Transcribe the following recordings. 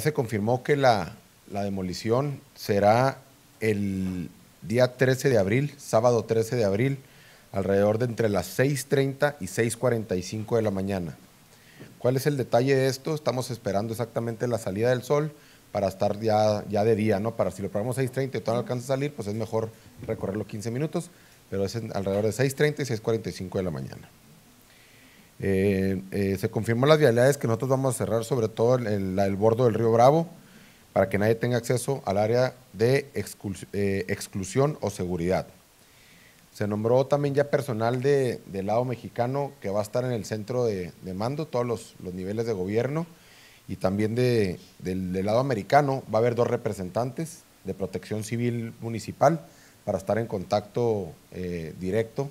Se confirmó que la, demolición será el día 13 de abril, sábado 13 de abril, alrededor de entre las 6.30 y 6.45 de la mañana. ¿Cuál es el detalle de esto? Estamos esperando exactamente la salida del sol para estar ya, de día, ¿no? Para si lo programamos 6.30 y todo no alcanza a salir, pues es mejor recorrerlo 15 minutos, pero es alrededor de 6.30 y 6.45 de la mañana. Eh, eh, se confirmó las vialidades que nosotros vamos a cerrar, sobre todo el, el bordo del río Bravo, para que nadie tenga acceso al área de eh, exclusión, o seguridad. Se nombró también ya personal del lado mexicano que va a estar en el centro de, mando, todos los, niveles de gobierno, y también del, lado americano va a haber dos representantes de protección civil municipal para estar en contacto directo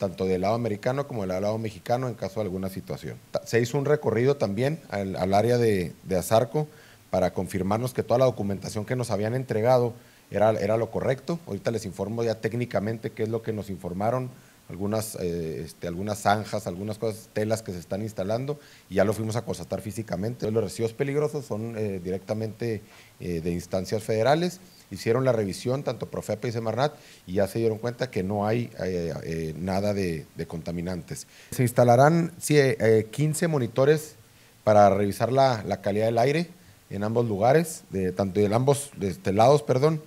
tanto del lado americano como del lado mexicano en caso de alguna situación. Se hizo un recorrido también al, área de, Azarco para confirmarnos que toda la documentación que nos habían entregado era, era lo correcto. Ahorita les informo ya técnicamente qué es lo que nos informaron, algunas, eh, este, algunas zanjas, algunas cosas, telas que se están instalando y ya lo fuimos a constatar físicamente. Los residuos peligrosos son eh, directamente eh, de instancias federales hicieron la revisión, tanto Profepa y Semarnat, y ya se dieron cuenta que no hay eh, eh, nada de, contaminantes. Se instalarán 15 eh, monitores para revisar la, calidad del aire en ambos lugares, tanto en ambos este, lados, perdón,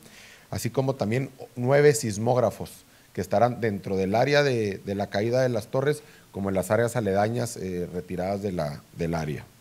así como también nueve sismógrafos que estarán dentro del área de, la caída de las torres como en las áreas aledañas retiradas del área.